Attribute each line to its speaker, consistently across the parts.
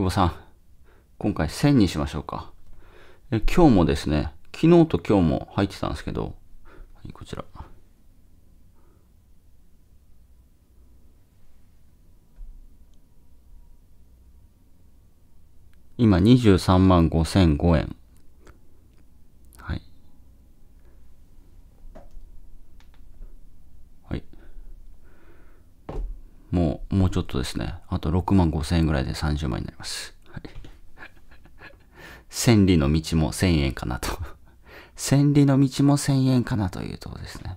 Speaker 1: 久保さん、今回1000にしましょうか。え今日もですね、昨日と今日も入ってたんですけど、はい、こちら。今23万5005円。もう、もうちょっとですね。あと6万5千円ぐらいで30万になります。はい。千里の道も1000円かなと。千里の道も1000円かなというところですね。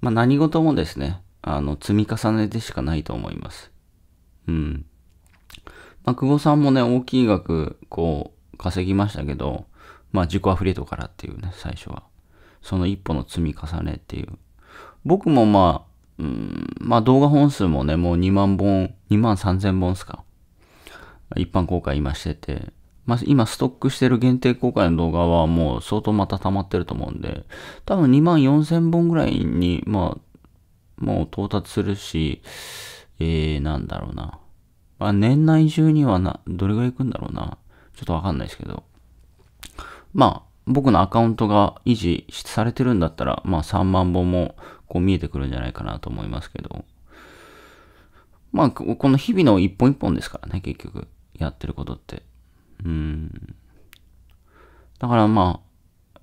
Speaker 1: まあ何事もですね、あの、積み重ねでしかないと思います。うん。まあ、久保さんもね、大きい額、こう、稼ぎましたけど、まあ、自己アフリートからっていうね、最初は。その一歩の積み重ねっていう。僕もまあ、うん、まあ動画本数もね、もう2万本、2万3000本ですか。一般公開今してて。まあ今ストックしてる限定公開の動画はもう相当また溜まってると思うんで、多分2万4000本ぐらいに、まあ、もう到達するし、えー、なんだろうな。まあ年内中にはな、どれぐらい行くんだろうな。ちょっとわかんないですけど。まあ、僕のアカウントが維持されてるんだったら、まあ3万本もこう見えてくるんじゃないかなと思いますけど、まあ、この日々の一本一本ですからね、結局、やってることって。うん。だからまあ、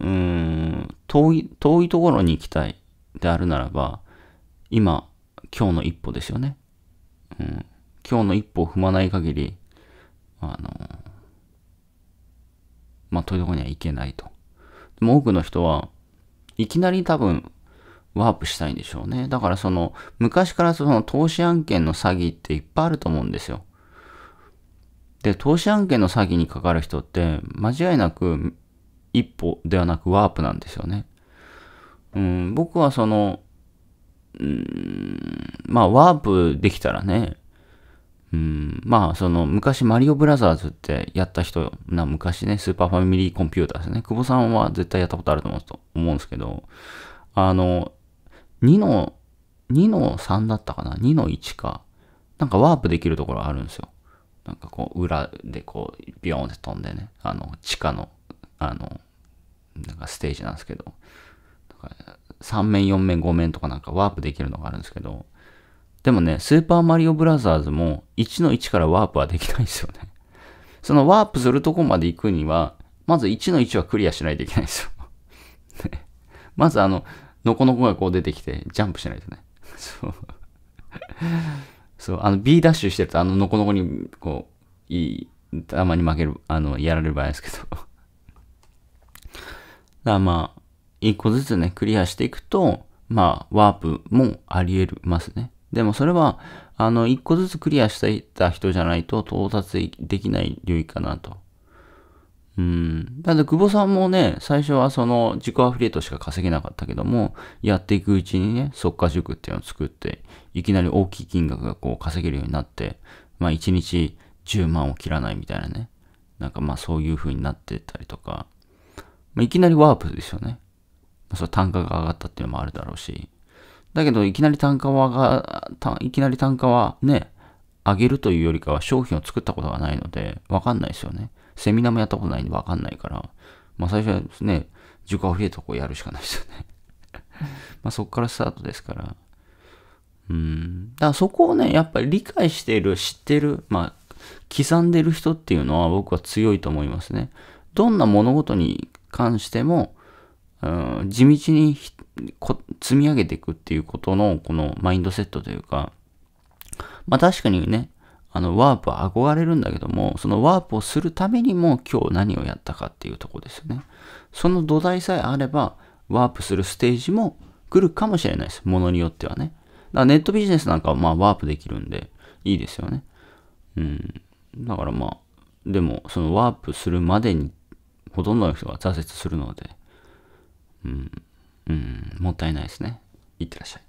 Speaker 1: うん、遠い、遠いところに行きたいであるならば、今、今日の一歩ですよね。うん。今日の一歩を踏まない限り、あの、まあ、というところには行けないと。でも多くの人はいきなり多分ワープしたいんでしょうね。だからその昔からその投資案件の詐欺っていっぱいあると思うんですよ。で、投資案件の詐欺にかかる人って間違いなく一歩ではなくワープなんですよね。うん、僕はその、うん、まあワープできたらね、うん、まあ、その、昔マリオブラザーズってやった人、な、昔ね、スーパーファミリーコンピューターですね。久保さんは絶対やったことあると思うんですけど、あの、2の、2の3だったかな ?2 の1か。なんかワープできるところあるんですよ。なんかこう、裏でこう、ビヨーンって飛んでね、あの、地下の、あの、なんかステージなんですけど、3面、4面、5面とかなんかワープできるのがあるんですけど、でもね、スーパーマリオブラザーズも1の1からワープはできないんですよね。そのワープするとこまで行くには、まず1の1はクリアしないといけないんですよ。まずあの、のこのこがこう出てきて、ジャンプしないとね。そう。そう、あの B ダッシュしてると、あののこのこに、こう、いい、たまに負ける、あの、やられる場合ですけど。だからまあ、一個ずつね、クリアしていくと、まあ、ワープもあり得ますね。でもそれは、あの、一個ずつクリアしていった人じゃないと到達できない領域かなと。うん。だって久保さんもね、最初はその自己アフィリエイトしか稼げなかったけども、やっていくうちにね、速化塾っていうのを作って、いきなり大きい金額がこう稼げるようになって、まあ一日10万を切らないみたいなね。なんかまあそういう風になってたりとか、まあ、いきなりワープですよね。まあ、その単価が上がったっていうのもあるだろうし。だけど、いきなり単価はが、いきなり単価はね、上げるというよりかは商品を作ったことがないので、わかんないですよね。セミナーもやったことないんでわかんないから、まあ最初はですね、時価増えたとこやるしかないですよね。まあそこからスタートですから。うん。だからそこをね、やっぱり理解している、知ってる、まあ、刻んでる人っていうのは僕は強いと思いますね。どんな物事に関しても、うん、地道に積み上げていくっていうことの、このマインドセットというか、まあ確かにね、あの、ワープは憧れるんだけども、そのワープをするためにも今日何をやったかっていうとこですよね。その土台さえあれば、ワープするステージも来るかもしれないです。ものによってはね。だからネットビジネスなんかはまあワープできるんで、いいですよね。うん。だからまあ、でも、そのワープするまでに、ほとんどの人が挫折するので、うん、うん、もったいないですね。いってらっしゃい。